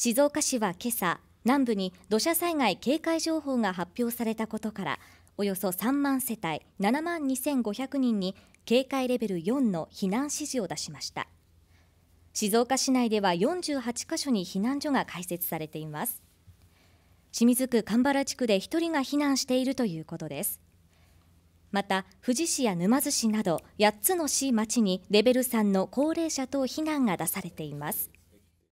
静岡市は今朝南部に土砂災害警戒情報が発表されたことからおよそ3万世帯7万2500人に警戒レベル4の避難指示を出しました静岡市内では48カ所に避難所が開設されています清水区神原地区で1人が避難しているということですまた富士市や沼津市など8つの市町にレベル3の高齢者等避難が出されています